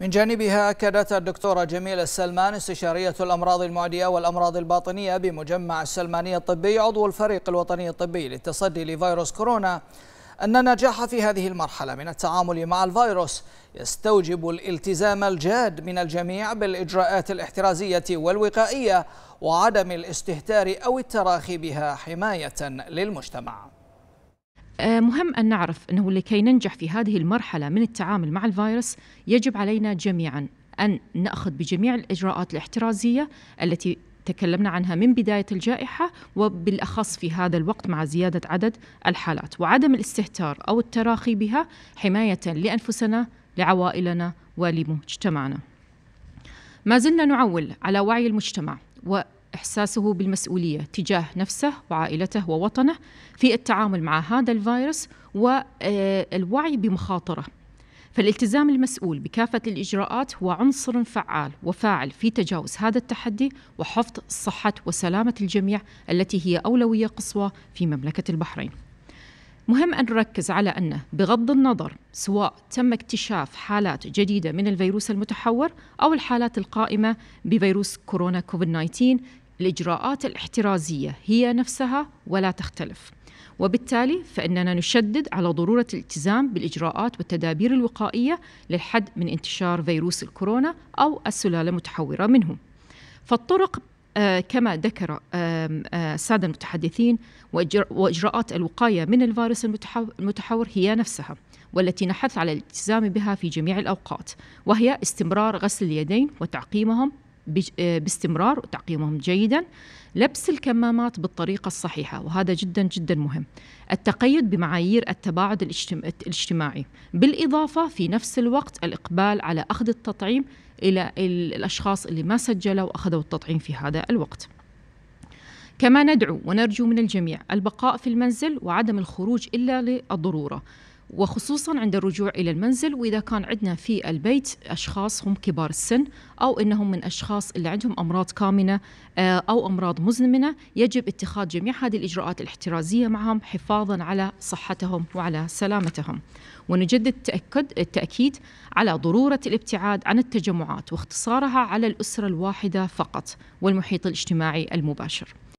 من جانبها أكدت الدكتورة جميلة السلمان استشارية الأمراض المعدية والأمراض الباطنية بمجمع السلمانية الطبي عضو الفريق الوطني الطبي للتصدي لفيروس كورونا أن النجاح في هذه المرحلة من التعامل مع الفيروس يستوجب الالتزام الجاد من الجميع بالإجراءات الاحترازية والوقائية وعدم الاستهتار أو التراخي بها حماية للمجتمع آه، مهم أن نعرف أنه لكي ننجح في هذه المرحلة من التعامل مع الفيروس يجب علينا جميعا أن نأخذ بجميع الإجراءات الاحترازية التي تكلمنا عنها من بداية الجائحة وبالأخص في هذا الوقت مع زيادة عدد الحالات وعدم الاستهتار أو التراخي بها حماية لأنفسنا لعوائلنا ولمجتمعنا ما زلنا نعول على وعي المجتمع إحساسه بالمسؤولية تجاه نفسه وعائلته ووطنه في التعامل مع هذا الفيروس والوعي آه، بمخاطره فالالتزام المسؤول بكافة الإجراءات هو عنصر فعال وفاعل في تجاوز هذا التحدي وحفظ صحة وسلامة الجميع التي هي أولوية قصوى في مملكة البحرين. مهم أن نركز على أنه بغض النظر سواء تم اكتشاف حالات جديدة من الفيروس المتحور أو الحالات القائمة بفيروس كورونا كوفيد 19 الإجراءات الاحترازية هي نفسها ولا تختلف وبالتالي فإننا نشدد على ضرورة الالتزام بالإجراءات والتدابير الوقائية للحد من انتشار فيروس الكورونا أو السلالة المتحورة منه فالطرق آه، كما ذكر السادة آه، المتحدثين وإجراءات الوقاية من الفيروس المتحور هي نفسها والتي نحث على الالتزام بها في جميع الأوقات وهي استمرار غسل اليدين وتعقيمهم آه، باستمرار وتعقيمهم جيدا لبس الكمامات بالطريقة الصحيحة وهذا جدا جدا مهم التقيد بمعايير التباعد الاجتماعي بالإضافة في نفس الوقت الإقبال على أخذ التطعيم إلى الأشخاص اللي ما سجلوا وأخذوا التطعيم في هذا الوقت كما ندعو ونرجو من الجميع البقاء في المنزل وعدم الخروج إلا للضرورة وخصوصا عند الرجوع إلى المنزل وإذا كان عندنا في البيت أشخاص هم كبار السن أو أنهم من أشخاص اللي عندهم أمراض كامنة آه، أو أمراض مزمنة يجب اتخاذ جميع هذه الإجراءات الاحترازية معهم حفاظا على صحتهم وعلى سلامتهم ونجدد التأكد التأكيد على ضرورة الابتعاد عن التجمعات واختصارها على الأسرة الواحدة فقط والمحيط الاجتماعي المباشر